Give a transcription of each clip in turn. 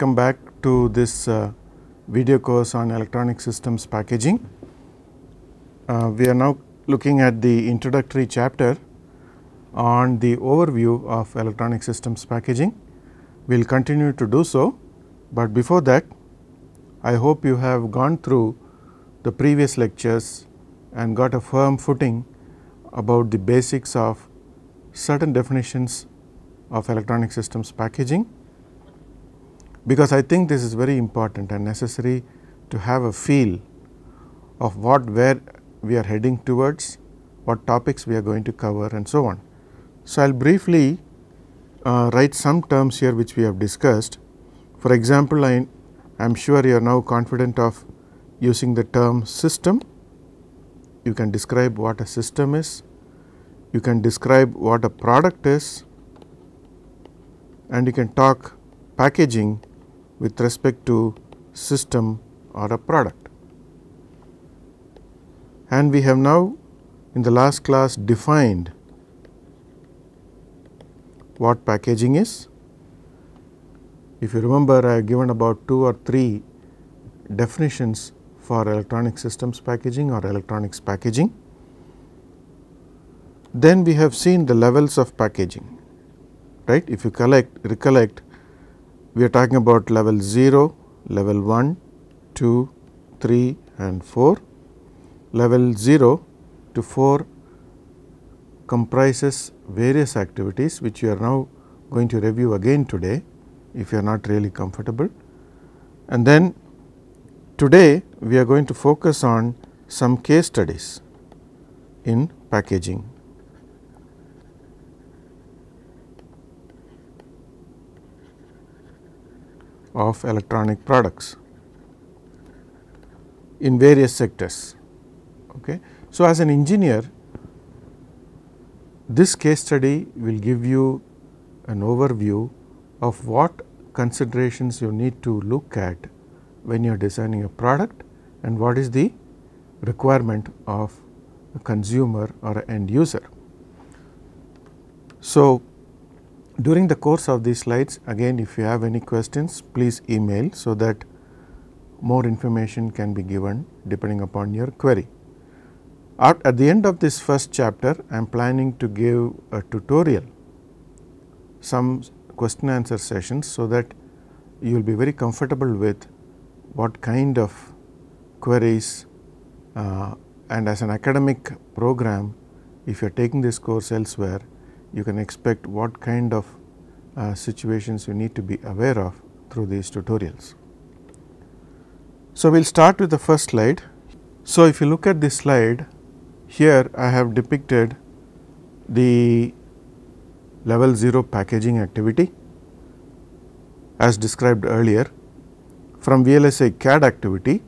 welcome back to this uh, video course on electronic systems packaging. Uh, we are now looking at the introductory chapter on the overview of electronic systems packaging. We will continue to do so, but before that I hope you have gone through the previous lectures and got a firm footing about the basics of certain definitions of electronic systems packaging because I think this is very important and necessary to have a feel of what where we are heading towards, what topics we are going to cover and so on. So, I will briefly uh, write some terms here which we have discussed. For example, I am sure you are now confident of using the term system. You can describe what a system is, you can describe what a product is and you can talk packaging with respect to system or a product. And we have now in the last class defined what packaging is. If you remember I have given about 2 or 3 definitions for electronic systems packaging or electronics packaging. Then we have seen the levels of packaging right. If you collect recollect we are talking about level 0, level 1, 2, 3 and 4. Level 0 to 4 comprises various activities which you are now going to review again today if you are not really comfortable. And then today we are going to focus on some case studies in packaging of electronic products in various sectors. Okay. So, as an engineer this case study will give you an overview of what considerations you need to look at when you are designing a product and what is the requirement of a consumer or an end user. So, during the course of these slides again if you have any questions please email so that more information can be given depending upon your query. At, at the end of this first chapter I am planning to give a tutorial some question answer sessions so that you will be very comfortable with what kind of queries uh, and as an academic program if you are taking this course elsewhere you can expect what kind of uh, situations you need to be aware of through these tutorials. So, we will start with the first slide. So, if you look at this slide, here I have depicted the level 0 packaging activity as described earlier. From VLSI CAD activity,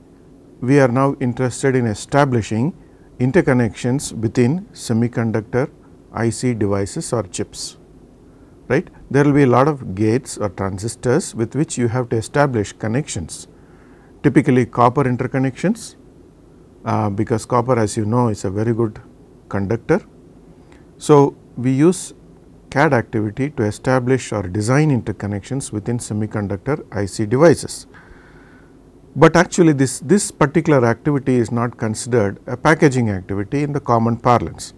we are now interested in establishing interconnections within semiconductor IC devices or chips, right. There will be a lot of gates or transistors with which you have to establish connections, typically copper interconnections uh, because copper as you know is a very good conductor. So, we use CAD activity to establish or design interconnections within semiconductor IC devices. But actually this, this particular activity is not considered a packaging activity in the common parlance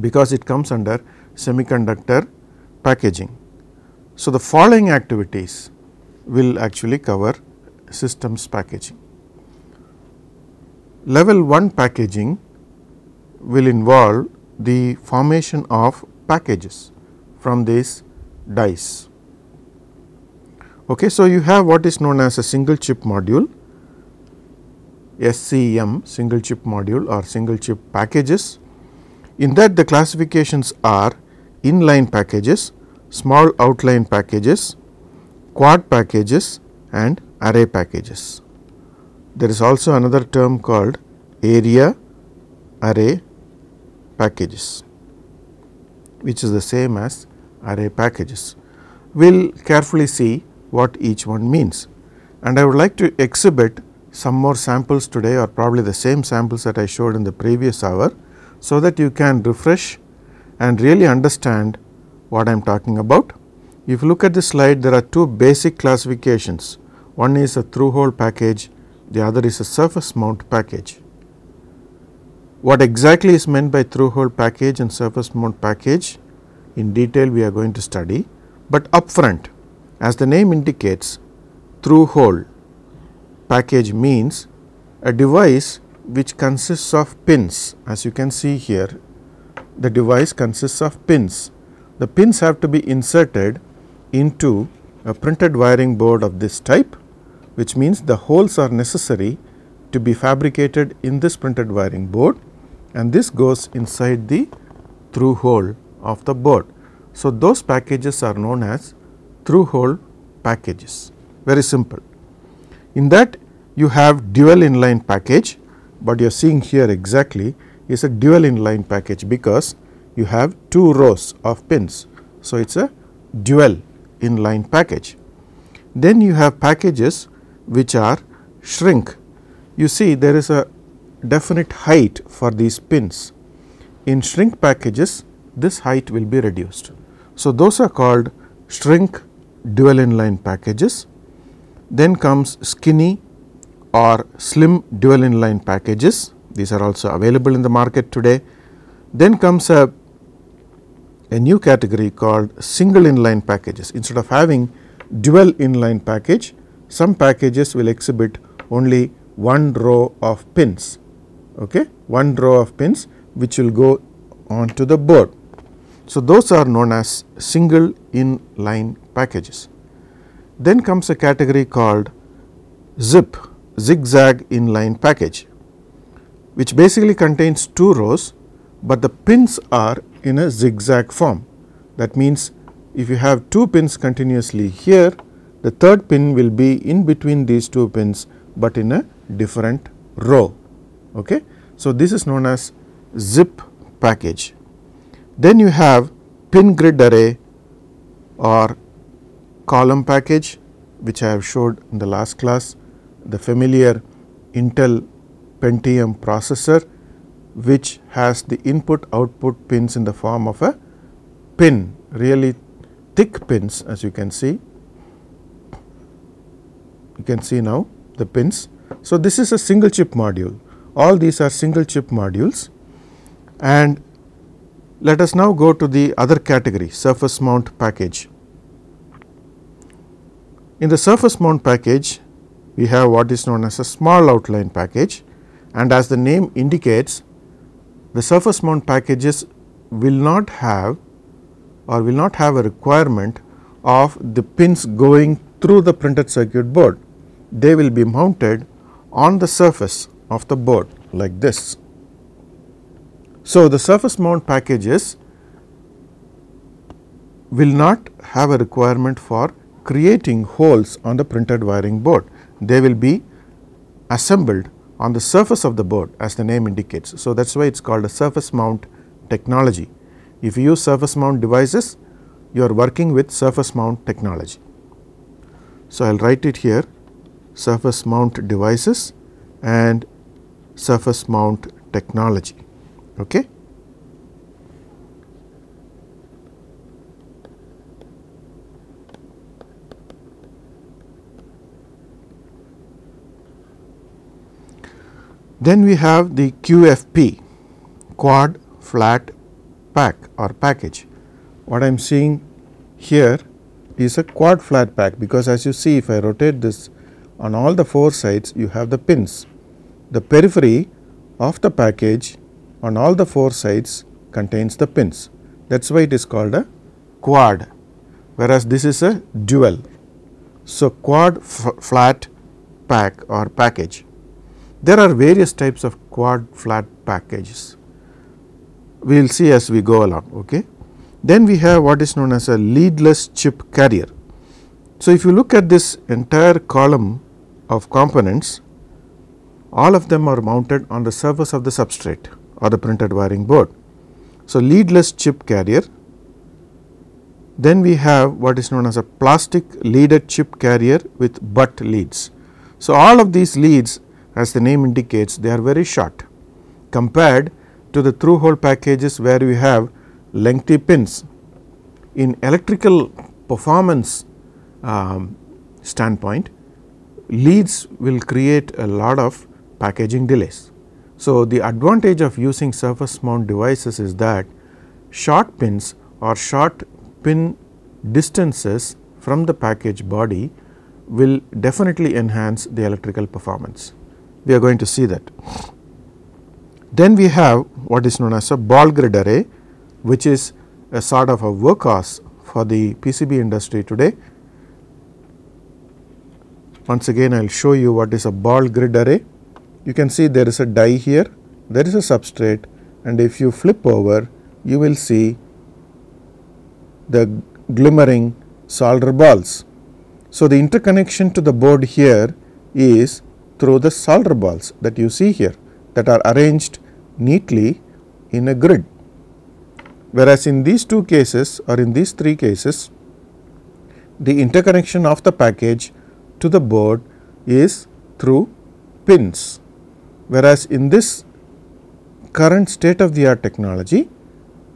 because it comes under semiconductor packaging. So, the following activities will actually cover systems packaging. Level 1 packaging will involve the formation of packages from these dies. Okay, so, you have what is known as a single chip module SCM single chip module or single chip packages in that the classifications are inline packages, small outline packages, quad packages and array packages. There is also another term called area array packages which is the same as array packages. We will carefully see what each one means and I would like to exhibit some more samples today or probably the same samples that I showed in the previous hour so that you can refresh and really understand what I am talking about. If you look at the slide there are two basic classifications one is a through hole package the other is a surface mount package. What exactly is meant by through hole package and surface mount package in detail we are going to study but upfront as the name indicates through hole package means a device which consists of pins as you can see here the device consists of pins. The pins have to be inserted into a printed wiring board of this type which means the holes are necessary to be fabricated in this printed wiring board and this goes inside the through hole of the board. So, those packages are known as through hole packages very simple. In that you have dual inline package but you are seeing here exactly is a dual inline package because you have two rows of pins. So, it is a dual inline package. Then you have packages which are shrink. You see there is a definite height for these pins. In shrink packages this height will be reduced. So, those are called shrink dual inline packages. Then comes skinny or slim dual inline packages these are also available in the market today. Then comes a, a new category called single inline packages instead of having dual inline package some packages will exhibit only one row of pins okay one row of pins which will go onto the board. So, those are known as single inline packages. Then comes a category called zip zigzag inline package which basically contains two rows, but the pins are in a zigzag form. That means, if you have two pins continuously here, the third pin will be in between these two pins, but in a different row. Okay? So, this is known as zip package. Then you have pin grid array or column package, which I have showed in the last class the familiar Intel Pentium processor which has the input output pins in the form of a pin really thick pins as you can see. You can see now the pins. So, this is a single chip module all these are single chip modules and let us now go to the other category surface mount package. In the surface mount package we have what is known as a small outline package and as the name indicates the surface mount packages will not have or will not have a requirement of the pins going through the printed circuit board. They will be mounted on the surface of the board like this. So, the surface mount packages will not have a requirement for creating holes on the printed wiring board they will be assembled on the surface of the board as the name indicates. So, that is why it is called a surface mount technology. If you use surface mount devices, you are working with surface mount technology. So, I will write it here surface mount devices and surface mount technology. Okay. Then we have the QFP quad flat pack or package. What I am seeing here is a quad flat pack because as you see if I rotate this on all the four sides you have the pins. The periphery of the package on all the four sides contains the pins that is why it is called a quad whereas this is a dual. So, quad flat pack or package. There are various types of quad flat packages, we will see as we go along. Okay. Then we have what is known as a leadless chip carrier. So, if you look at this entire column of components, all of them are mounted on the surface of the substrate or the printed wiring board. So, leadless chip carrier. Then we have what is known as a plastic leaded chip carrier with butt leads. So, all of these leads as the name indicates they are very short compared to the through hole packages where we have lengthy pins. In electrical performance um, standpoint leads will create a lot of packaging delays. So, the advantage of using surface mount devices is that short pins or short pin distances from the package body will definitely enhance the electrical performance we are going to see that. Then we have what is known as a ball grid array which is a sort of a workhorse for the PCB industry today. Once again I will show you what is a ball grid array. You can see there is a die here, there is a substrate and if you flip over you will see the glimmering solder balls. So, the interconnection to the board here is through the solder balls that you see here that are arranged neatly in a grid. Whereas, in these two cases or in these three cases, the interconnection of the package to the board is through pins. Whereas, in this current state of the art technology,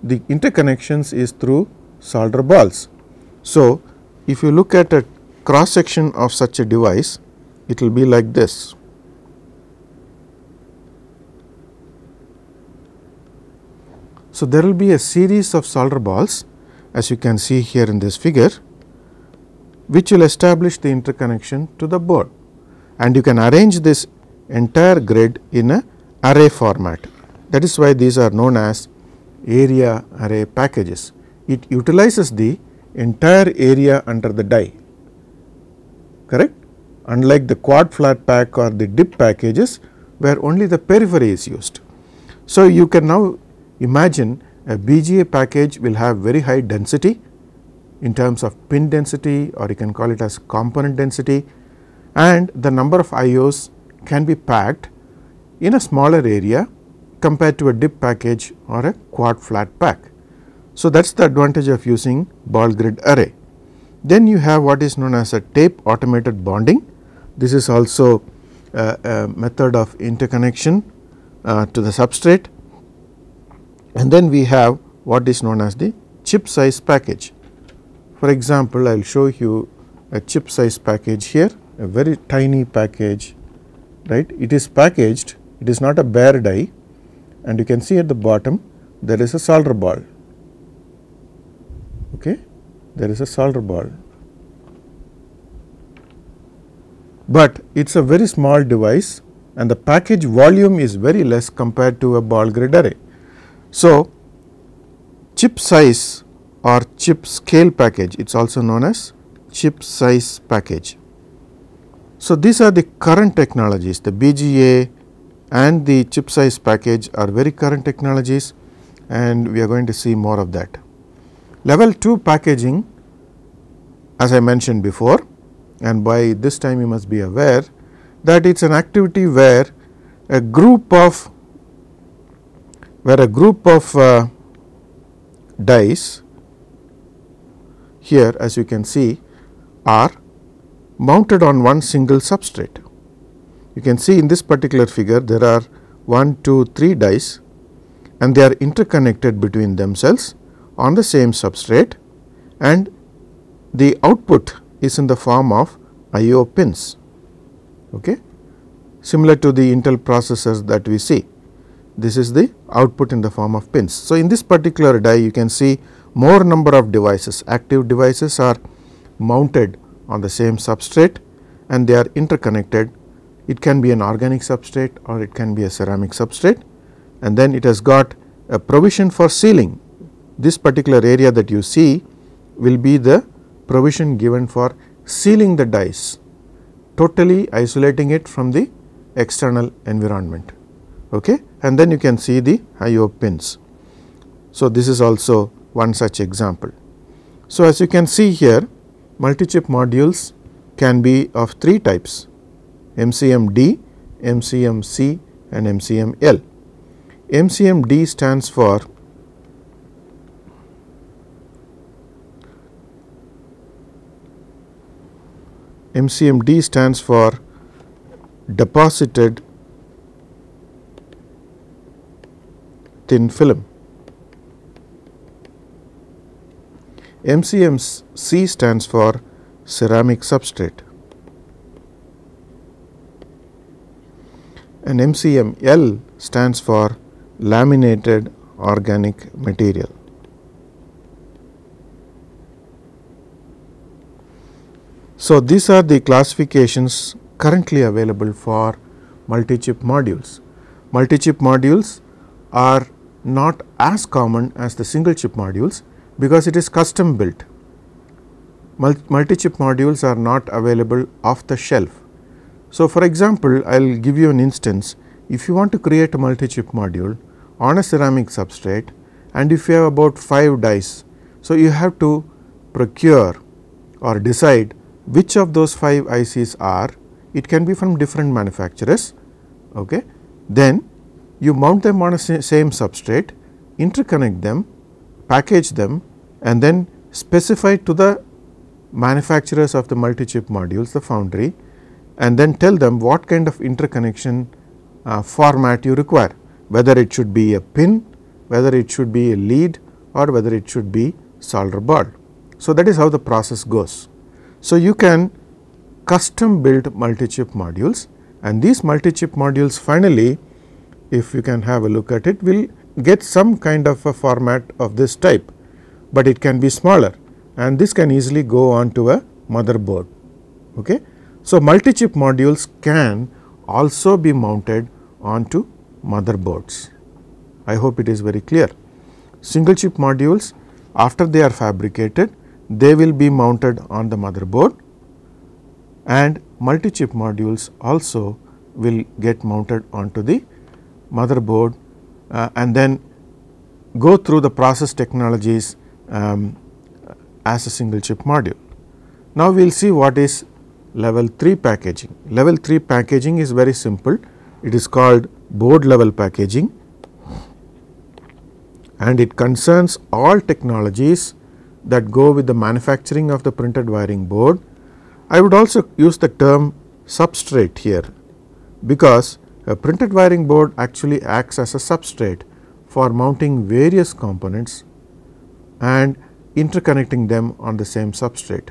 the interconnections is through solder balls. So, if you look at a cross section of such a device, it will be like this. So, there will be a series of solder balls as you can see here in this figure which will establish the interconnection to the board and you can arrange this entire grid in a array format. That is why these are known as area array packages. It utilizes the entire area under the die correct unlike the quad flat pack or the dip packages where only the periphery is used. So, you can now imagine a BGA package will have very high density in terms of pin density or you can call it as component density and the number of IOs can be packed in a smaller area compared to a dip package or a quad flat pack. So, that is the advantage of using ball grid array. Then you have what is known as a tape automated bonding this is also a method of interconnection uh, to the substrate and then we have what is known as the chip size package. For example, I will show you a chip size package here, a very tiny package, right. It is packaged, it is not a bare die and you can see at the bottom there is a solder ball, okay. there is a solder ball but it is a very small device and the package volume is very less compared to a ball grid array. So, chip size or chip scale package it is also known as chip size package. So, these are the current technologies the BGA and the chip size package are very current technologies and we are going to see more of that. Level 2 packaging as I mentioned before and by this time you must be aware that it is an activity where a group of where a group of uh, dice here as you can see are mounted on one single substrate. You can see in this particular figure there are 1, 2, 3 dice and they are interconnected between themselves on the same substrate and the output is in the form of IO pins okay similar to the Intel processors that we see this is the output in the form of pins. So, in this particular die you can see more number of devices active devices are mounted on the same substrate and they are interconnected. It can be an organic substrate or it can be a ceramic substrate and then it has got a provision for sealing. This particular area that you see will be the provision given for sealing the dies, totally isolating it from the external environment okay? and then you can see the IO pins. So, this is also one such example. So, as you can see here multi-chip modules can be of three types MCMD, MCMC and MCML. MCMD stands for MCMD stands for deposited thin film. MCMC stands for ceramic substrate and MCML stands for laminated organic material. So, these are the classifications currently available for multi-chip modules. Multi-chip modules are not as common as the single chip modules because it is custom built. Multi-chip modules are not available off the shelf. So, for example, I will give you an instance. If you want to create a multi-chip module on a ceramic substrate and if you have about 5 dies, so you have to procure or decide which of those 5 ICs are it can be from different manufacturers. Okay. Then you mount them on a same substrate, interconnect them, package them and then specify to the manufacturers of the multi-chip modules the foundry and then tell them what kind of interconnection uh, format you require whether it should be a pin, whether it should be a lead or whether it should be solder ball. So, that is how the process goes. So, you can custom build multi-chip modules and these multi-chip modules finally, if you can have a look at it, will get some kind of a format of this type, but it can be smaller and this can easily go on to a motherboard. Okay? So, multi-chip modules can also be mounted onto motherboards. I hope it is very clear. Single chip modules after they are fabricated they will be mounted on the motherboard and multi chip modules also will get mounted onto the motherboard uh, and then go through the process technologies um, as a single chip module. Now, we will see what is level 3 packaging. Level 3 packaging is very simple. It is called board level packaging and it concerns all technologies that go with the manufacturing of the printed wiring board. I would also use the term substrate here because a printed wiring board actually acts as a substrate for mounting various components and interconnecting them on the same substrate.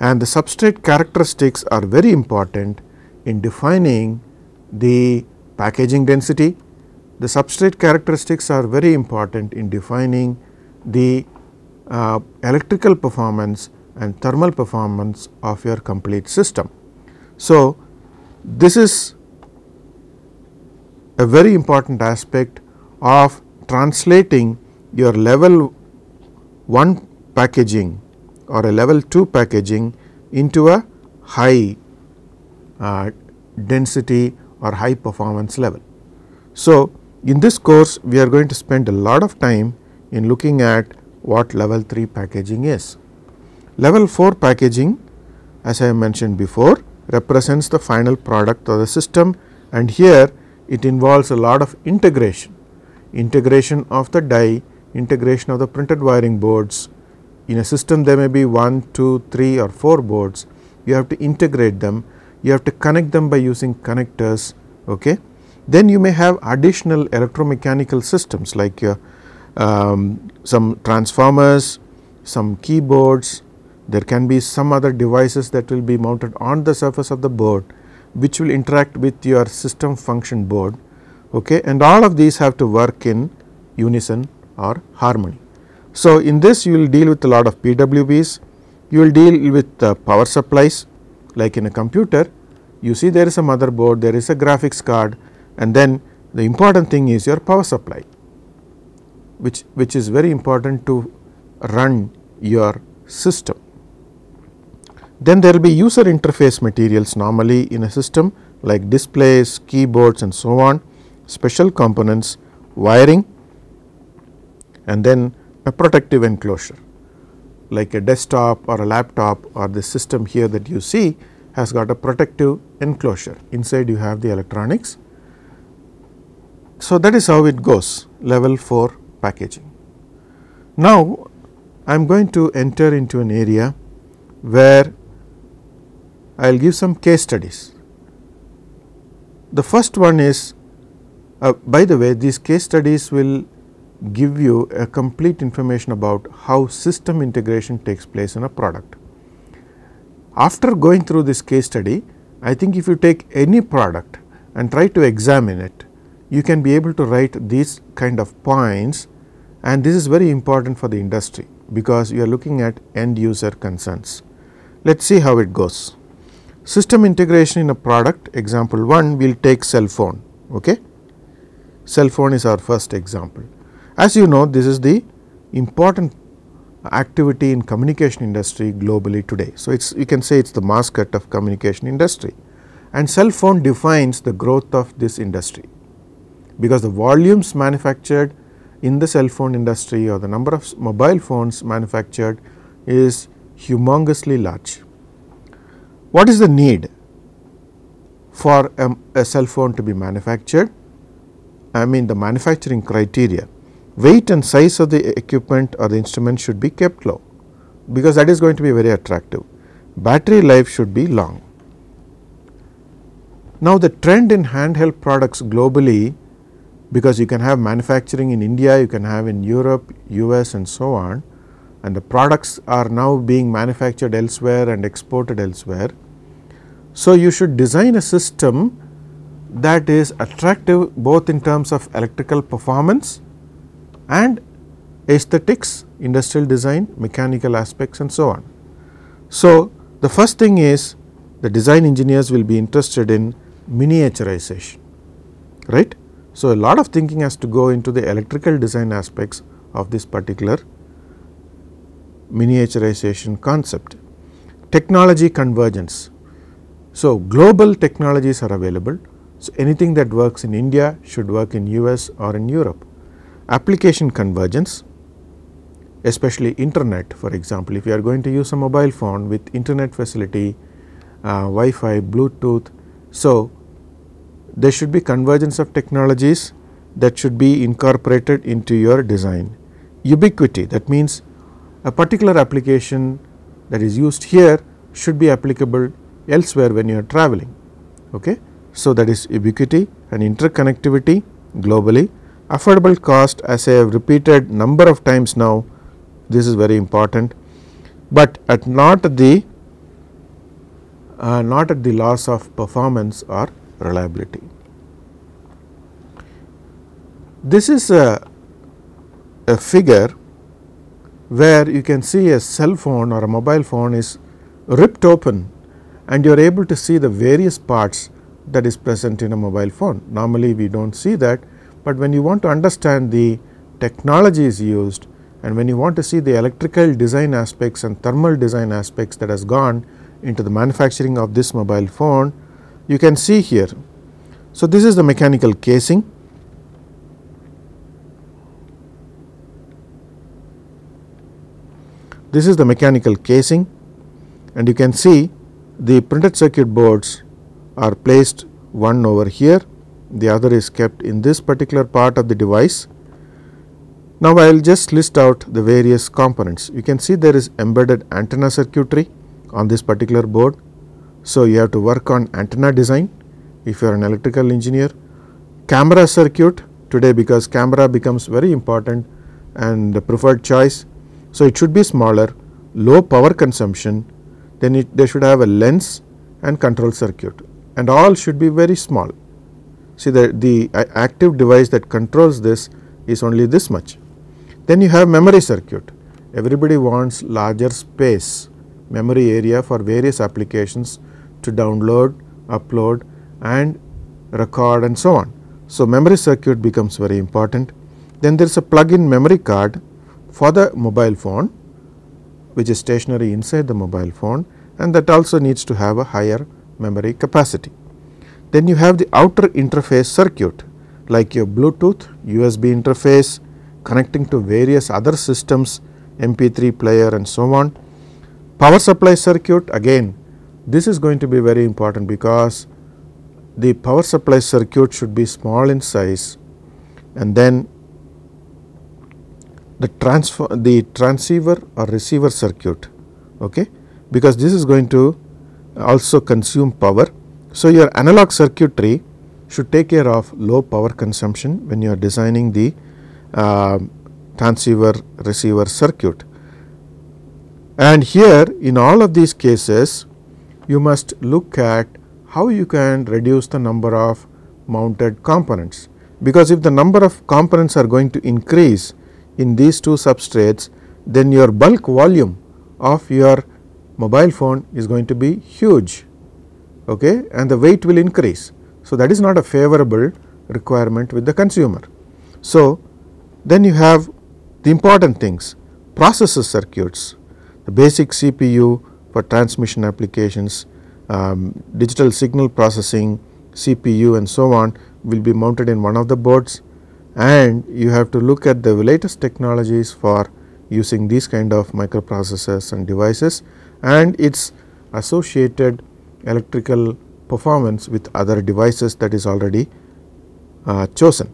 And the substrate characteristics are very important in defining the packaging density. The substrate characteristics are very important in defining the uh, electrical performance and thermal performance of your complete system. So, this is a very important aspect of translating your level 1 packaging or a level 2 packaging into a high uh, density or high performance level. So, in this course we are going to spend a lot of time in looking at what level 3 packaging is. Level 4 packaging as I mentioned before represents the final product of the system and here it involves a lot of integration, integration of the die, integration of the printed wiring boards. In a system there may be 1, 2, 3 or 4 boards, you have to integrate them, you have to connect them by using connectors. Okay. Then you may have additional electromechanical systems like your um, some transformers, some keyboards, there can be some other devices that will be mounted on the surface of the board which will interact with your system function board okay and all of these have to work in unison or harmony. So, in this you will deal with a lot of PWBs, you will deal with uh, power supplies like in a computer you see there is a motherboard, there is a graphics card and then the important thing is your power supply which, which is very important to run your system. Then there will be user interface materials normally in a system like displays, keyboards and so on, special components, wiring and then a protective enclosure like a desktop or a laptop or the system here that you see has got a protective enclosure. Inside you have the electronics. So, that is how it goes level 4 packaging. Now, I am going to enter into an area where I will give some case studies. The first one is uh, by the way these case studies will give you a complete information about how system integration takes place in a product. After going through this case study, I think if you take any product and try to examine it, you can be able to write these kind of points and this is very important for the industry because you are looking at end user concerns. Let us see how it goes. System integration in a product example 1 we will take cell phone. Okay? Cell phone is our first example. As you know this is the important activity in communication industry globally today. So, it is you can say it is the mascot of communication industry and cell phone defines the growth of this industry because the volumes manufactured in the cell phone industry or the number of mobile phones manufactured is humongously large. What is the need for a, a cell phone to be manufactured? I mean the manufacturing criteria. Weight and size of the equipment or the instrument should be kept low because that is going to be very attractive. Battery life should be long. Now, the trend in handheld products globally because you can have manufacturing in India, you can have in Europe, US and so on and the products are now being manufactured elsewhere and exported elsewhere. So, you should design a system that is attractive both in terms of electrical performance and aesthetics, industrial design, mechanical aspects and so on. So, the first thing is the design engineers will be interested in miniaturization, right. So, a lot of thinking has to go into the electrical design aspects of this particular miniaturization concept. Technology convergence. So, global technologies are available. So, anything that works in India should work in US or in Europe. Application convergence especially internet for example, if you are going to use a mobile phone with internet facility, uh, Wi-Fi, Bluetooth. So, there should be convergence of technologies that should be incorporated into your design. Ubiquity that means a particular application that is used here should be applicable elsewhere when you are traveling. Okay? So, that is ubiquity and interconnectivity globally. Affordable cost as I have repeated number of times now this is very important, but at not the uh, not at the loss of performance or reliability. This is a, a figure where you can see a cell phone or a mobile phone is ripped open and you are able to see the various parts that is present in a mobile phone. Normally we do not see that, but when you want to understand the technologies used and when you want to see the electrical design aspects and thermal design aspects that has gone into the manufacturing of this mobile phone, you can see here. So, this is the mechanical casing. This is the mechanical casing and you can see the printed circuit boards are placed one over here, the other is kept in this particular part of the device. Now, I will just list out the various components. You can see there is embedded antenna circuitry on this particular board so, you have to work on antenna design if you are an electrical engineer, camera circuit today because camera becomes very important and the preferred choice. So, it should be smaller, low power consumption, then it, they should have a lens and control circuit and all should be very small. See the, the active device that controls this is only this much. Then you have memory circuit. Everybody wants larger space, memory area for various applications to download, upload and record and so on. So, memory circuit becomes very important. Then there is a plug-in memory card for the mobile phone which is stationary inside the mobile phone and that also needs to have a higher memory capacity. Then you have the outer interface circuit like your Bluetooth, USB interface connecting to various other systems, MP3 player and so on. Power supply circuit again this is going to be very important because the power supply circuit should be small in size and then the transfer the transceiver or receiver circuit okay because this is going to also consume power so your analog circuitry should take care of low power consumption when you are designing the uh, transceiver receiver circuit and here in all of these cases you must look at how you can reduce the number of mounted components. Because if the number of components are going to increase in these two substrates, then your bulk volume of your mobile phone is going to be huge okay, and the weight will increase. So, that is not a favorable requirement with the consumer. So, then you have the important things processor circuits, the basic CPU, for transmission applications, um, digital signal processing, CPU and so on will be mounted in one of the boards and you have to look at the latest technologies for using these kind of microprocessors and devices and its associated electrical performance with other devices that is already uh, chosen.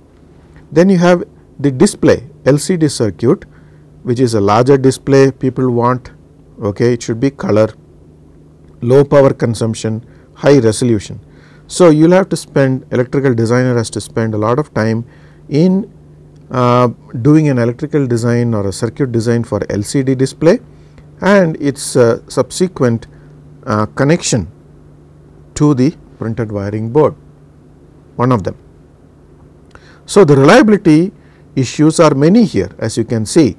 Then you have the display LCD circuit which is a larger display people want okay it should be color low power consumption high resolution so you'll have to spend electrical designer has to spend a lot of time in uh, doing an electrical design or a circuit design for LCD display and its uh, subsequent uh, connection to the printed wiring board one of them. So, the reliability issues are many here as you can see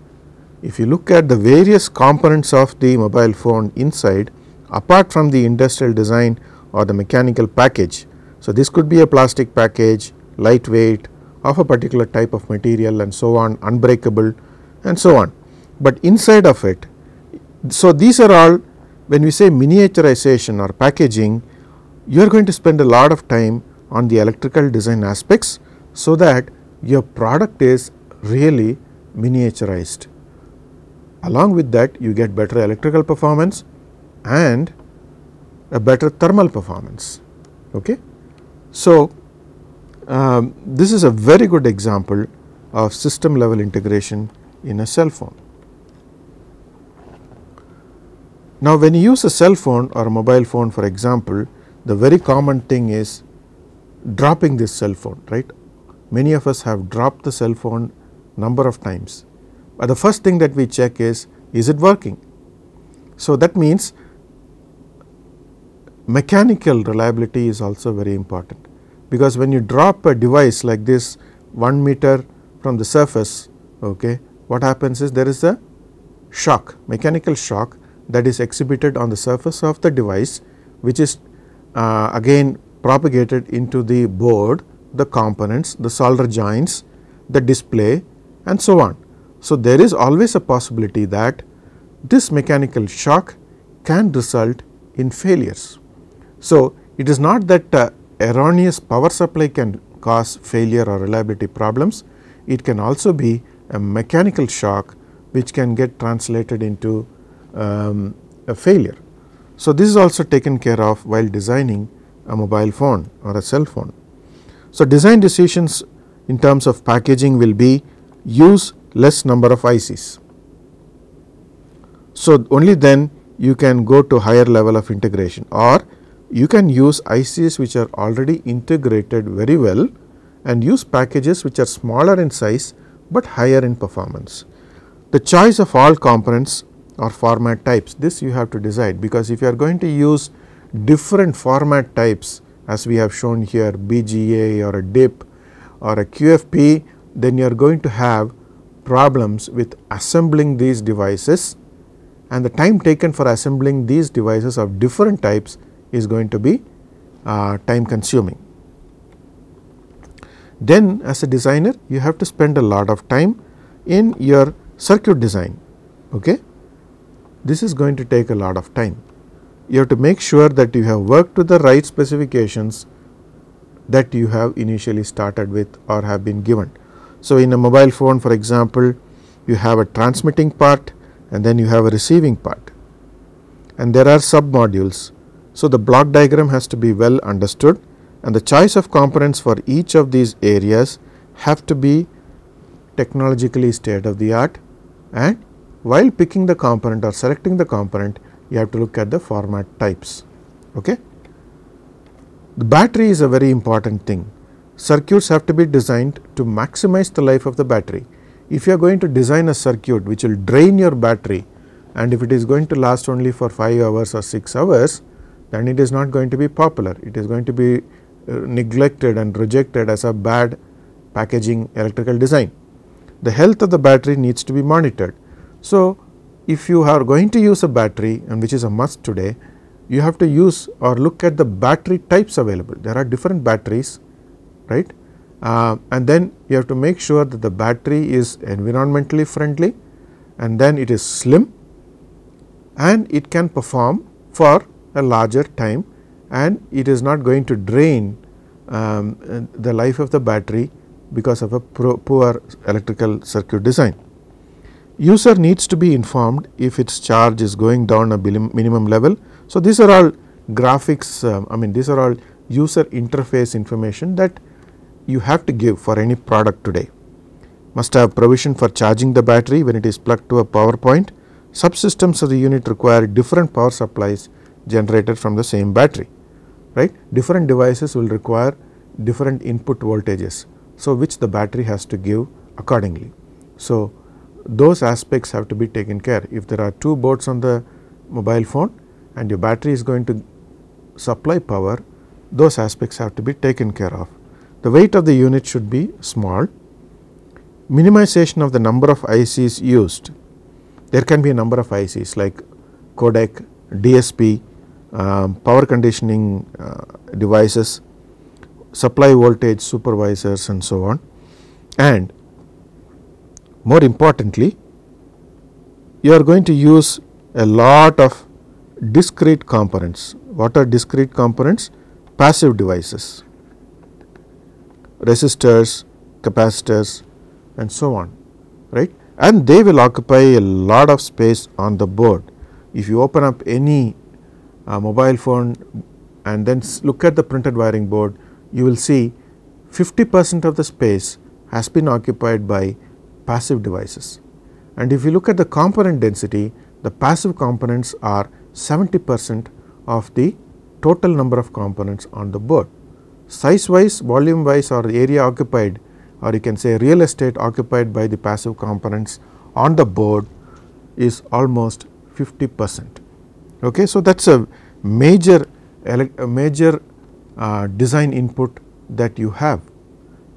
if you look at the various components of the mobile phone inside apart from the industrial design or the mechanical package. So, this could be a plastic package, lightweight of a particular type of material and so on, unbreakable and so on. But inside of it, so these are all when we say miniaturization or packaging, you are going to spend a lot of time on the electrical design aspects, so that your product is really miniaturized. Along with that you get better electrical performance and a better thermal performance. Okay? So, um, this is a very good example of system level integration in a cell phone. Now, when you use a cell phone or a mobile phone for example, the very common thing is dropping this cell phone, right. Many of us have dropped the cell phone number of times uh, the first thing that we check is, is it working? So, that means mechanical reliability is also very important because when you drop a device like this 1 meter from the surface okay, what happens is there is a shock mechanical shock that is exhibited on the surface of the device which is uh, again propagated into the board, the components, the solder joints, the display and so on. So, there is always a possibility that this mechanical shock can result in failures. So, it is not that uh, erroneous power supply can cause failure or reliability problems, it can also be a mechanical shock which can get translated into um, a failure. So, this is also taken care of while designing a mobile phone or a cell phone. So, design decisions in terms of packaging will be use less number of ICs. So, only then you can go to higher level of integration or you can use ICs which are already integrated very well and use packages which are smaller in size, but higher in performance. The choice of all components or format types this you have to decide because if you are going to use different format types as we have shown here BGA or a DIP or a QFP then you are going to have problems with assembling these devices and the time taken for assembling these devices of different types is going to be uh, time consuming. Then as a designer you have to spend a lot of time in your circuit design. Okay? This is going to take a lot of time. You have to make sure that you have worked to the right specifications that you have initially started with or have been given. So, in a mobile phone for example, you have a transmitting part and then you have a receiving part and there are sub modules. So, the block diagram has to be well understood and the choice of components for each of these areas have to be technologically state of the art and while picking the component or selecting the component you have to look at the format types. Okay? The battery is a very important thing circuits have to be designed to maximize the life of the battery. If you are going to design a circuit which will drain your battery and if it is going to last only for 5 hours or 6 hours, then it is not going to be popular. It is going to be uh, neglected and rejected as a bad packaging electrical design. The health of the battery needs to be monitored. So, if you are going to use a battery and which is a must today, you have to use or look at the battery types available. There are different batteries right. Uh, and then you have to make sure that the battery is environmentally friendly and then it is slim and it can perform for a larger time and it is not going to drain um, the life of the battery because of a poor electrical circuit design. User needs to be informed if its charge is going down a minimum level. So, these are all graphics um, I mean these are all user interface information that you have to give for any product today. Must have provision for charging the battery when it is plugged to a power point. Subsystems of the unit require different power supplies generated from the same battery, right. Different devices will require different input voltages, so which the battery has to give accordingly. So, those aspects have to be taken care. If there are two boards on the mobile phone and your battery is going to supply power, those aspects have to be taken care of the weight of the unit should be small. Minimization of the number of ICs used, there can be a number of ICs like codec, DSP, um, power conditioning uh, devices, supply voltage supervisors and so on and more importantly you are going to use a lot of discrete components. What are discrete components? Passive devices resistors, capacitors and so on right and they will occupy a lot of space on the board. If you open up any uh, mobile phone and then look at the printed wiring board you will see 50 percent of the space has been occupied by passive devices. And if you look at the component density the passive components are 70 percent of the total number of components on the board size wise, volume wise or area occupied or you can say real estate occupied by the passive components on the board is almost 50 percent. Okay. So, that is a major a major uh, design input that you have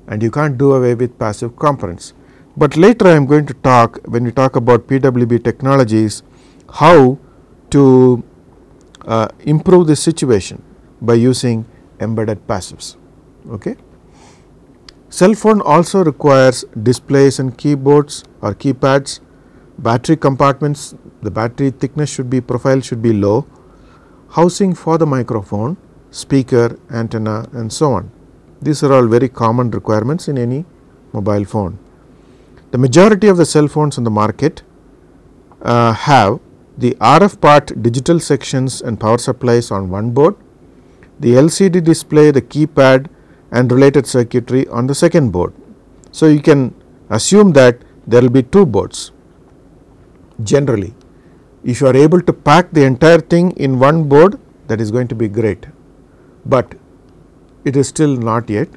and you can't do away with passive components. But later I am going to talk when we talk about PWB technologies how to uh, improve this situation by using embedded passives. Okay. Cell phone also requires displays and keyboards or keypads, battery compartments, the battery thickness should be profile should be low, housing for the microphone, speaker, antenna and so on. These are all very common requirements in any mobile phone. The majority of the cell phones on the market uh, have the RF part digital sections and power supplies on one board the LCD display, the keypad and related circuitry on the second board. So, you can assume that there will be two boards generally. If you are able to pack the entire thing in one board that is going to be great, but it is still not yet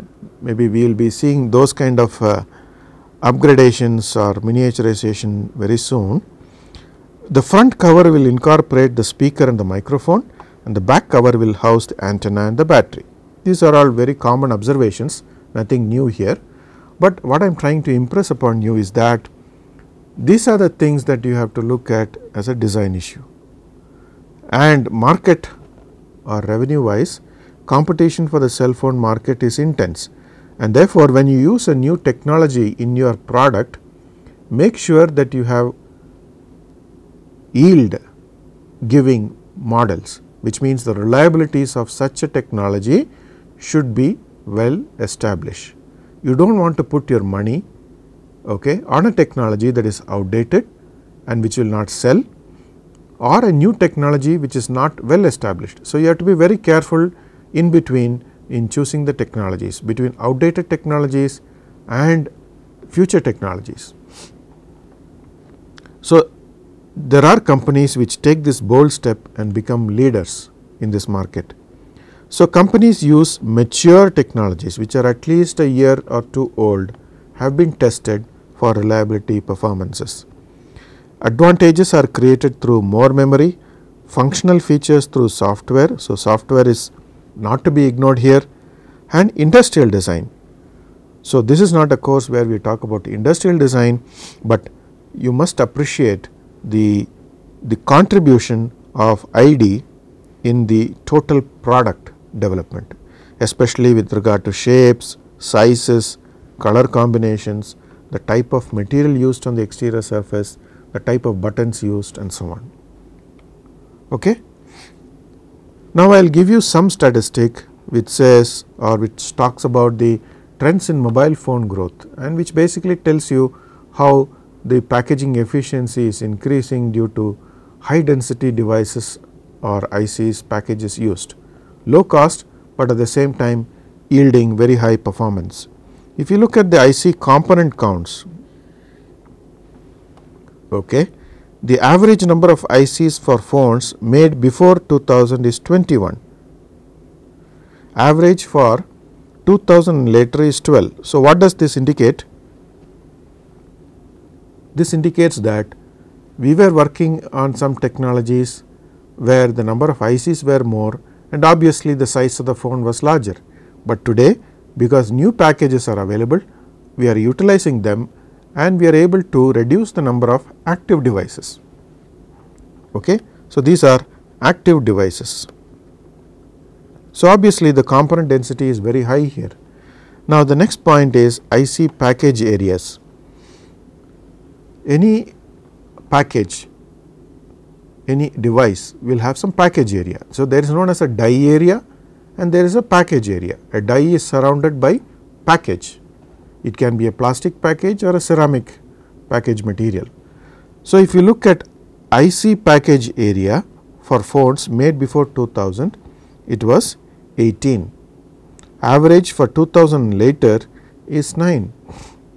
maybe we will be seeing those kind of uh, upgradations or miniaturization very soon. The front cover will incorporate the speaker and the microphone and the back cover will house the antenna and the battery. These are all very common observations, nothing new here. But what I am trying to impress upon you is that these are the things that you have to look at as a design issue. And market or revenue wise, competition for the cell phone market is intense. And therefore, when you use a new technology in your product, make sure that you have yield giving models which means the reliabilities of such a technology should be well established. You do not want to put your money okay, on a technology that is outdated and which will not sell or a new technology which is not well established. So, you have to be very careful in between in choosing the technologies between outdated technologies and future technologies. So, there are companies which take this bold step and become leaders in this market. So, companies use mature technologies which are at least a year or two old have been tested for reliability performances. Advantages are created through more memory, functional features through software. So, software is not to be ignored here and industrial design. So, this is not a course where we talk about industrial design, but you must appreciate the, the contribution of ID in the total product development especially with regard to shapes, sizes, color combinations, the type of material used on the exterior surface, the type of buttons used and so on. Okay? Now, I will give you some statistic which says or which talks about the trends in mobile phone growth and which basically tells you how the packaging efficiency is increasing due to high density devices or ICs packages used. Low cost, but at the same time yielding very high performance. If you look at the IC component counts, okay, the average number of ICs for phones made before 2000 is 21. Average for 2000 later is 12. So, what does this indicate? This indicates that we were working on some technologies where the number of ICs were more and obviously the size of the phone was larger. But today because new packages are available, we are utilizing them and we are able to reduce the number of active devices. Okay? So, these are active devices. So, obviously the component density is very high here. Now, the next point is IC package areas any package, any device will have some package area. So, there is known as a die area and there is a package area. A die is surrounded by package. It can be a plastic package or a ceramic package material. So, if you look at IC package area for phones made before 2000, it was 18. Average for 2000 later is 9.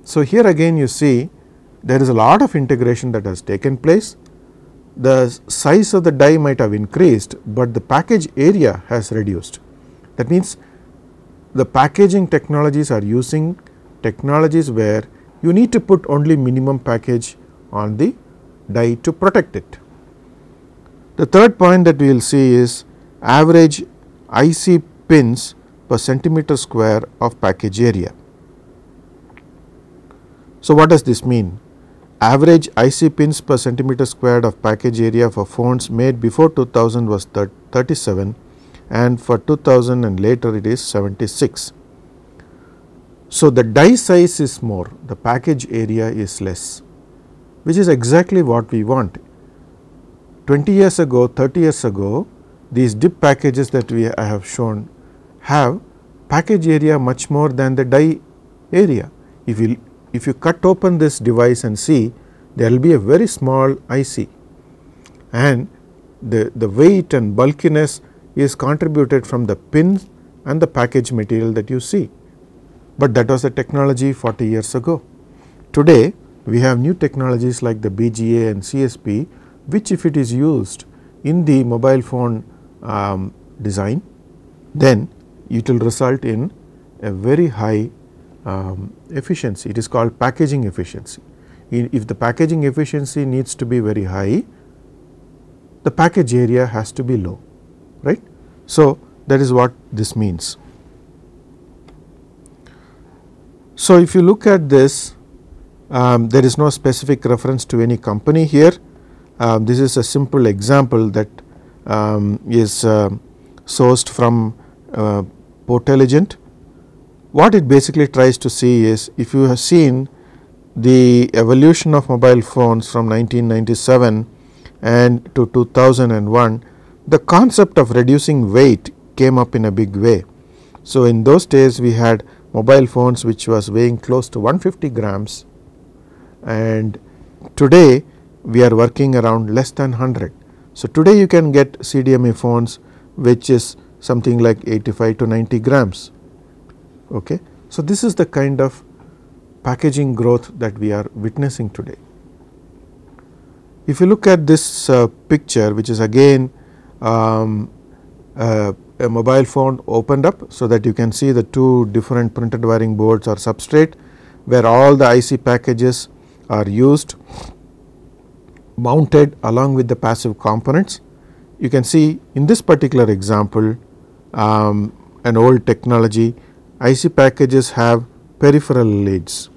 So, here again you see there is a lot of integration that has taken place. The size of the die might have increased, but the package area has reduced. That means, the packaging technologies are using technologies where you need to put only minimum package on the die to protect it. The third point that we will see is average IC pins per centimeter square of package area. So, what does this mean? Average IC pins per centimeter squared of package area for phones made before 2000 was 37 and for 2000 and later it is 76. So, the die size is more, the package area is less, which is exactly what we want. 20 years ago, 30 years ago, these dip packages that we I have shown have package area much more than the die area. If you if you cut open this device and see there will be a very small IC and the, the weight and bulkiness is contributed from the pins and the package material that you see. But that was the technology 40 years ago. Today we have new technologies like the BGA and CSP which if it is used in the mobile phone um, design then it will result in a very high um, efficiency, it is called packaging efficiency. In, if the packaging efficiency needs to be very high, the package area has to be low, right. So, that is what this means. So, if you look at this, um, there is no specific reference to any company here. Um, this is a simple example that um, is uh, sourced from uh, Portelligent what it basically tries to see is if you have seen the evolution of mobile phones from 1997 and to 2001, the concept of reducing weight came up in a big way. So, in those days we had mobile phones which was weighing close to 150 grams and today we are working around less than 100. So, today you can get CDMA phones which is something like 85 to 90 grams. Okay. So, this is the kind of packaging growth that we are witnessing today. If you look at this uh, picture which is again um, uh, a mobile phone opened up so that you can see the two different printed wiring boards or substrate where all the IC packages are used mounted along with the passive components. You can see in this particular example um, an old technology IC packages have peripheral leads,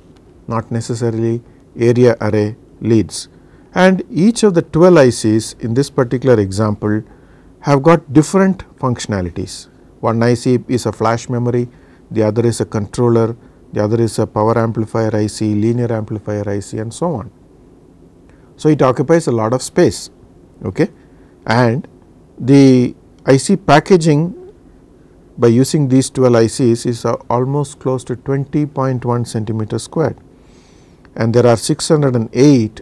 not necessarily area array leads. And each of the 12 ICs in this particular example have got different functionalities. One IC is a flash memory, the other is a controller, the other is a power amplifier IC, linear amplifier IC and so on. So, it occupies a lot of space okay? and the IC packaging by using these 12 ICs is almost close to 20.1 centimeter squared and there are 608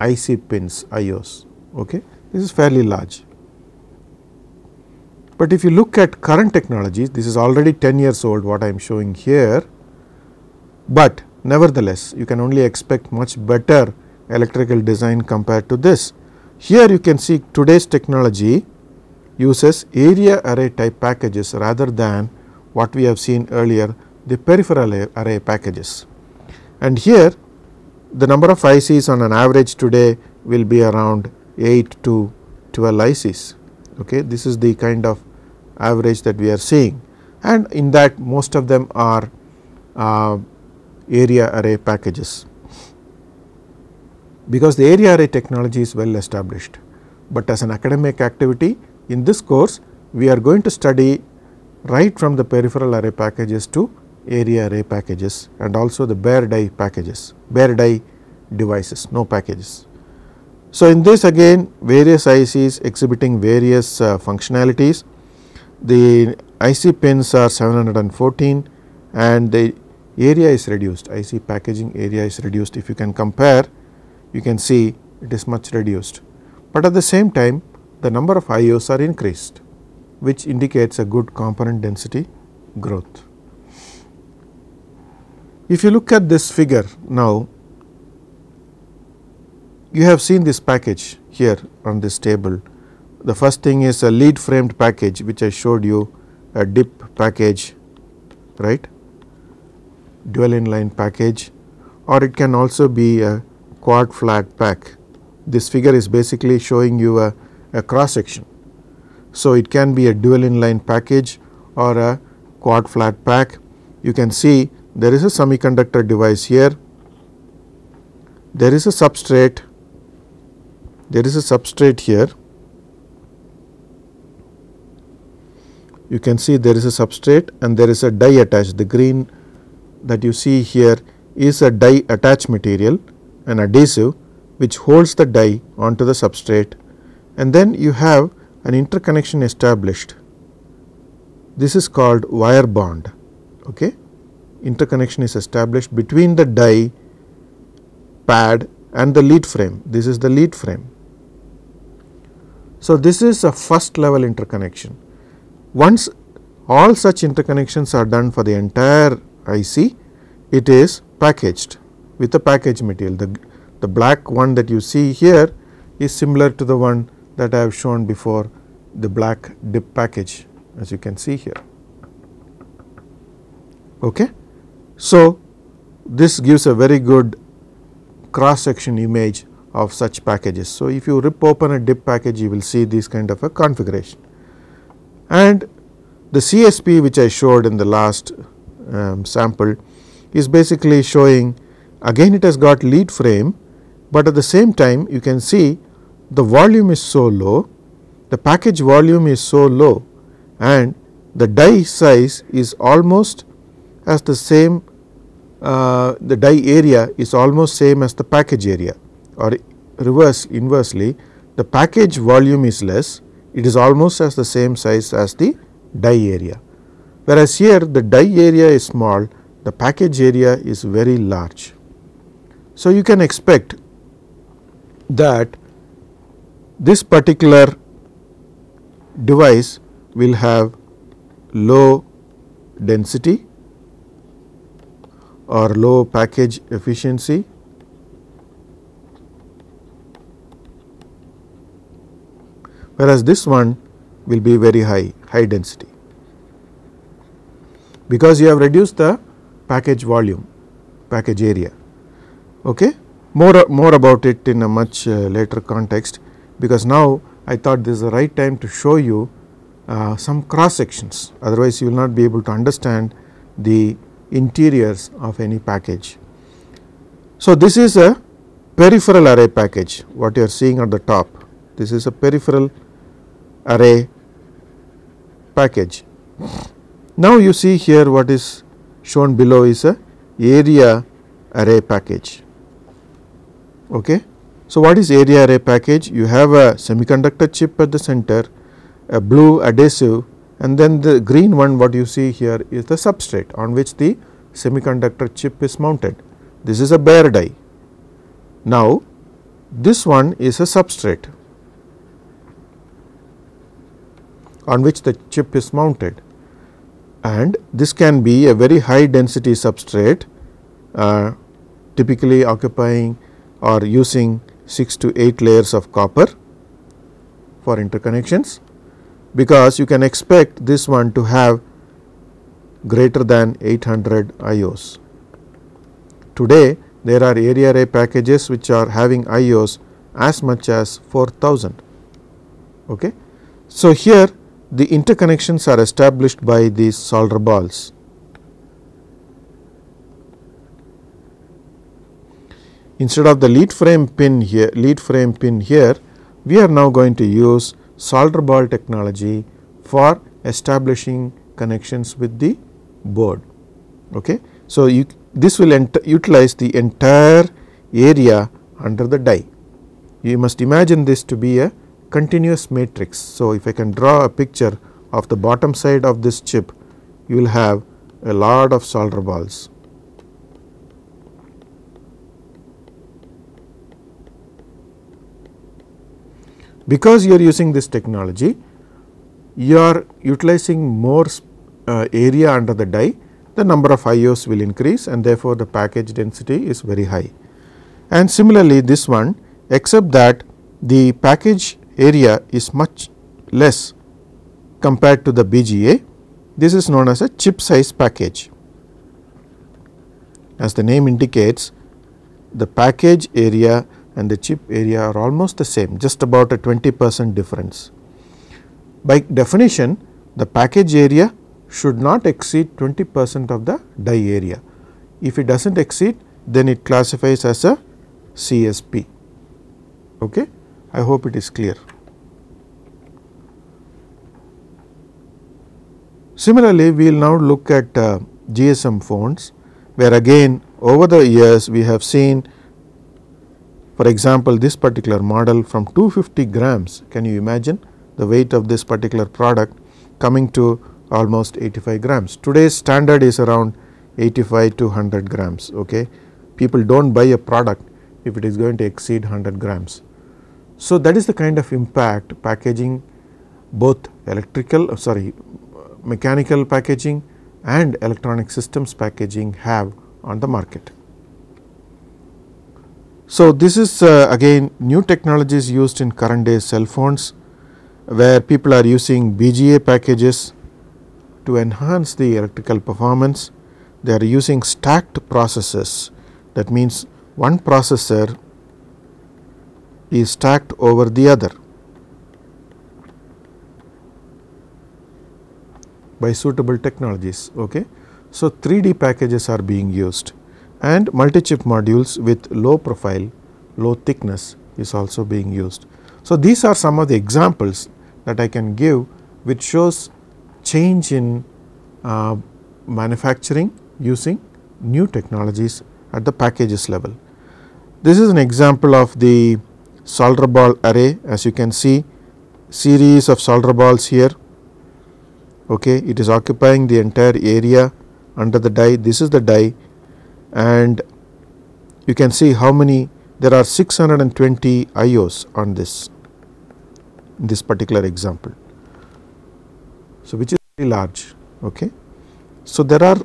IC pins IOs. Okay. This is fairly large. But if you look at current technologies, this is already 10 years old what I am showing here, but nevertheless you can only expect much better electrical design compared to this. Here you can see today's technology uses area array type packages rather than what we have seen earlier the peripheral array packages. And here the number of ICs on an average today will be around 8 to 12 ICs. Okay. This is the kind of average that we are seeing and in that most of them are uh, area array packages because the area array technology is well established. But as an academic activity in this course, we are going to study right from the peripheral array packages to area array packages and also the bare die packages, bare die devices, no packages. So, in this again various ICs exhibiting various uh, functionalities. The IC pins are 714 and the area is reduced, IC packaging area is reduced. If you can compare, you can see it is much reduced. But at the same time, the number of IOs are increased which indicates a good component density growth. If you look at this figure now, you have seen this package here on this table. The first thing is a lead framed package which I showed you a dip package right dual inline package or it can also be a quad flat pack. This figure is basically showing you a a cross section. So, it can be a dual inline package or a quad flat pack. You can see there is a semiconductor device here, there is a substrate, there is a substrate here. You can see there is a substrate and there is a die attached. The green that you see here is a die attached material, an adhesive which holds the die onto the substrate and then you have an interconnection established. This is called wire bond. Okay? Interconnection is established between the die pad and the lead frame. This is the lead frame. So, this is a first level interconnection. Once all such interconnections are done for the entire IC, it is packaged with a package material. The, the black one that you see here is similar to the one that I have shown before the black dip package as you can see here. Okay. So, this gives a very good cross section image of such packages. So, if you rip open a dip package you will see this kind of a configuration and the CSP which I showed in the last um, sample is basically showing again it has got lead frame, but at the same time you can see the volume is so low, the package volume is so low and the die size is almost as the same uh, the die area is almost same as the package area or reverse inversely the package volume is less it is almost as the same size as the die area. Whereas here the die area is small the package area is very large. So, you can expect that this particular device will have low density or low package efficiency whereas this one will be very high, high density because you have reduced the package volume, package area. Okay? More, more about it in a much uh, later context because now I thought this is the right time to show you uh, some cross sections otherwise you will not be able to understand the interiors of any package. So, this is a peripheral array package what you are seeing at the top this is a peripheral array package. Now, you see here what is shown below is a area array package. Okay. So, what is area array package? You have a semiconductor chip at the center, a blue adhesive and then the green one what you see here is the substrate on which the semiconductor chip is mounted. This is a bare die. Now, this one is a substrate on which the chip is mounted and this can be a very high density substrate uh, typically occupying or using 6 to 8 layers of copper for interconnections because you can expect this one to have greater than 800 IOs. Today there are area array packages which are having IOs as much as 4000. Okay. So, here the interconnections are established by these solder balls. instead of the lead frame pin here lead frame pin here we are now going to use solder ball technology for establishing connections with the board. Okay. So, you, this will utilize the entire area under the die. You must imagine this to be a continuous matrix. So, if I can draw a picture of the bottom side of this chip, you will have a lot of solder balls. because you are using this technology you are utilizing more uh, area under the die the number of IOs will increase and therefore, the package density is very high. And similarly, this one except that the package area is much less compared to the BGA. This is known as a chip size package. As the name indicates, the package area and the chip area are almost the same just about a 20 percent difference. By definition the package area should not exceed 20 percent of the die area. If it does not exceed then it classifies as a CSP. Okay? I hope it is clear. Similarly, we will now look at uh, GSM phones where again over the years we have seen for example, this particular model from 250 grams, can you imagine the weight of this particular product coming to almost 85 grams. Today's standard is around 85 to 100 grams. Okay, People do not buy a product if it is going to exceed 100 grams. So, that is the kind of impact packaging both electrical uh, sorry mechanical packaging and electronic systems packaging have on the market. So, this is uh, again new technologies used in current day cell phones where people are using BGA packages to enhance the electrical performance. They are using stacked processes that means one processor is stacked over the other by suitable technologies. Okay. So, 3D packages are being used and multi-chip modules with low profile, low thickness is also being used. So, these are some of the examples that I can give which shows change in uh, manufacturing using new technologies at the packages level. This is an example of the solder ball array as you can see series of solder balls here okay it is occupying the entire area under the die this is the die and you can see how many there are 620 IOs on this this particular example. So, which is very large. Okay. So, there are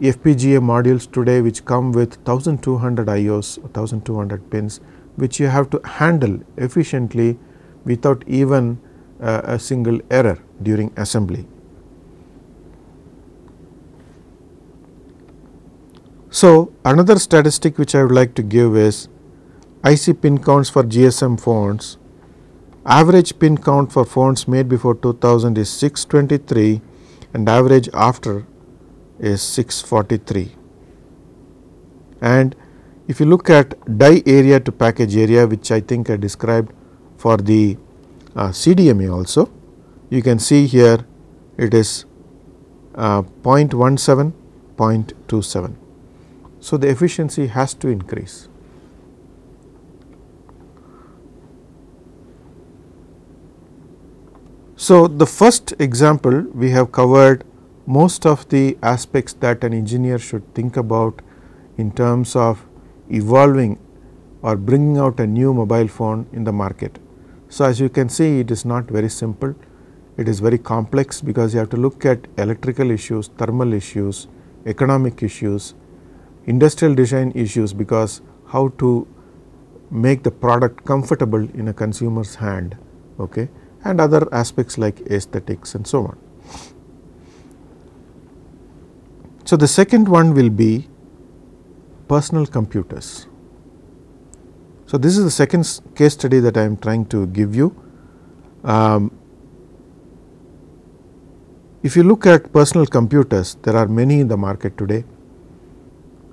FPGA modules today which come with 1200 IOs 1200 pins which you have to handle efficiently without even uh, a single error during assembly. So, another statistic which I would like to give is IC pin counts for GSM phones. Average pin count for phones made before 2000 is 623 and average after is 643. And if you look at die area to package area which I think I described for the uh, CDMA also, you can see here it is uh, 0.17, 0.27. So, the efficiency has to increase. So, the first example we have covered most of the aspects that an engineer should think about in terms of evolving or bringing out a new mobile phone in the market. So, as you can see it is not very simple, it is very complex because you have to look at electrical issues, thermal issues, economic issues, industrial design issues because how to make the product comfortable in a consumer's hand okay, and other aspects like aesthetics and so on. So, the second one will be personal computers. So, this is the second case study that I am trying to give you. Um, if you look at personal computers, there are many in the market today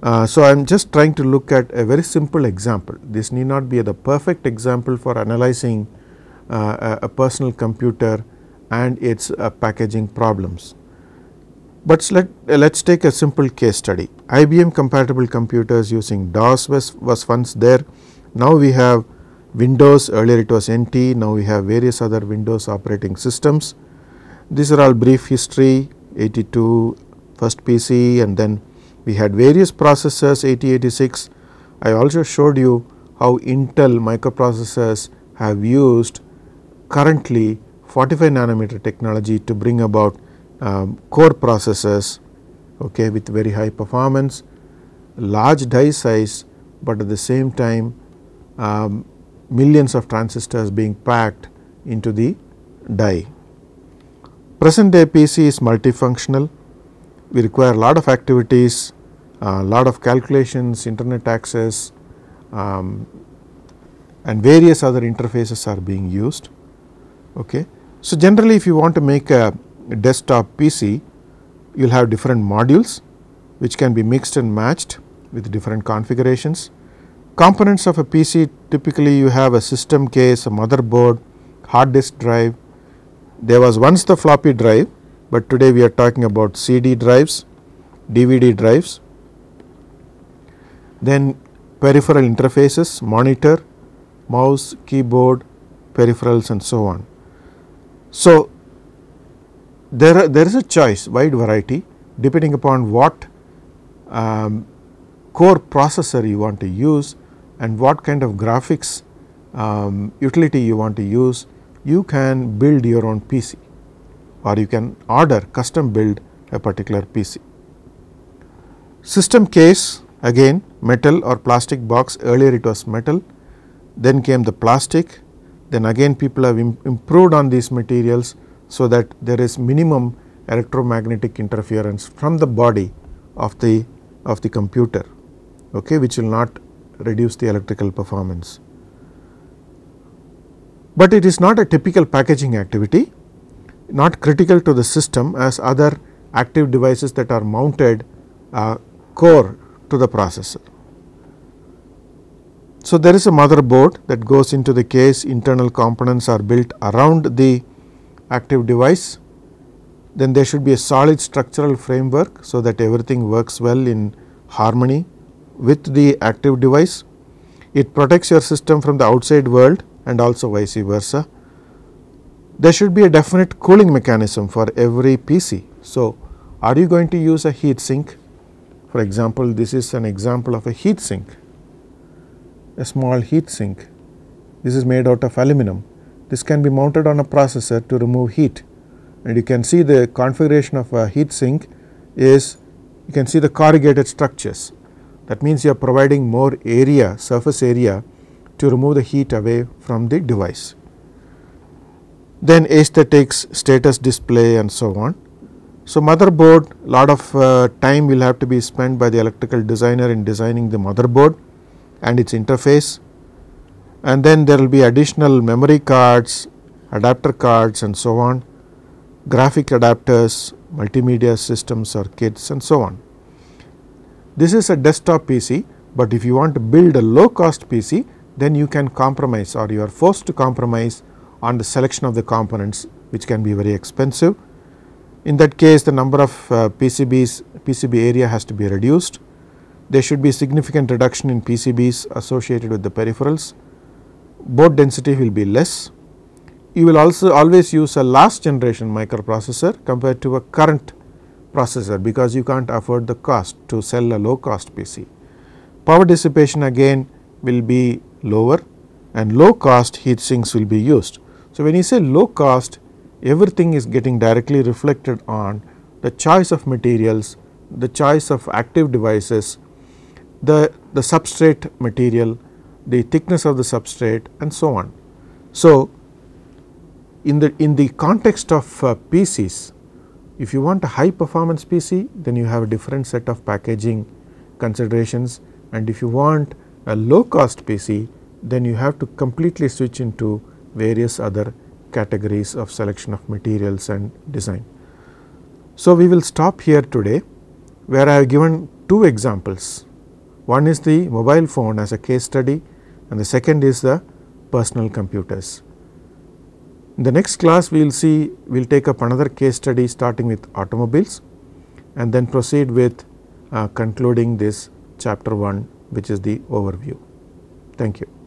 uh, so, I am just trying to look at a very simple example. This need not be the perfect example for analyzing uh, a, a personal computer and its uh, packaging problems. But let us uh, take a simple case study. IBM compatible computers using DOS was, was once there. Now, we have Windows, earlier it was NT, now we have various other Windows operating systems. These are all brief history 82 first PC and then we had various processors 8086. I also showed you how Intel microprocessors have used currently 45 nanometer technology to bring about um, core processors okay, with very high performance, large die size, but at the same time um, millions of transistors being packed into the die. Present day PC is multifunctional we require a lot of activities, a lot of calculations, internet access um, and various other interfaces are being used. Okay. So, generally if you want to make a desktop PC, you will have different modules which can be mixed and matched with different configurations. Components of a PC typically you have a system case, a motherboard, hard disk drive. There was once the floppy drive but today we are talking about CD drives, DVD drives, then peripheral interfaces, monitor, mouse, keyboard, peripherals and so on. So, there, are, there is a choice wide variety depending upon what um, core processor you want to use and what kind of graphics um, utility you want to use, you can build your own PC or you can order custom build a particular PC. System case again metal or plastic box earlier it was metal then came the plastic then again people have Im improved on these materials so that there is minimum electromagnetic interference from the body of the of the computer okay which will not reduce the electrical performance but it is not a typical packaging activity not critical to the system as other active devices that are mounted uh, core to the processor. So, there is a motherboard that goes into the case internal components are built around the active device. Then there should be a solid structural framework, so that everything works well in harmony with the active device. It protects your system from the outside world and also vice versa there should be a definite cooling mechanism for every PC. So, are you going to use a heat sink? For example, this is an example of a heat sink, a small heat sink. This is made out of aluminum. This can be mounted on a processor to remove heat and you can see the configuration of a heat sink is you can see the corrugated structures. That means you are providing more area, surface area to remove the heat away from the device then aesthetics, status display and so on. So, motherboard lot of uh, time will have to be spent by the electrical designer in designing the motherboard and its interface and then there will be additional memory cards, adapter cards and so on, graphic adapters, multimedia systems or kits and so on. This is a desktop PC, but if you want to build a low cost PC then you can compromise or you are forced to compromise on the selection of the components which can be very expensive. In that case the number of uh, PCBs PCB area has to be reduced. There should be significant reduction in PCBs associated with the peripherals. Board density will be less. You will also always use a last generation microprocessor compared to a current processor because you can't afford the cost to sell a low cost PC. Power dissipation again will be lower and low cost heat sinks will be used. So, when you say low cost everything is getting directly reflected on the choice of materials, the choice of active devices, the, the substrate material, the thickness of the substrate and so on. So, in the, in the context of uh, PCs, if you want a high performance PC, then you have a different set of packaging considerations and if you want a low cost PC, then you have to completely switch into various other categories of selection of materials and design. So, we will stop here today where I have given two examples. One is the mobile phone as a case study and the second is the personal computers. In the next class we will see we will take up another case study starting with automobiles and then proceed with uh, concluding this chapter 1 which is the overview. Thank you.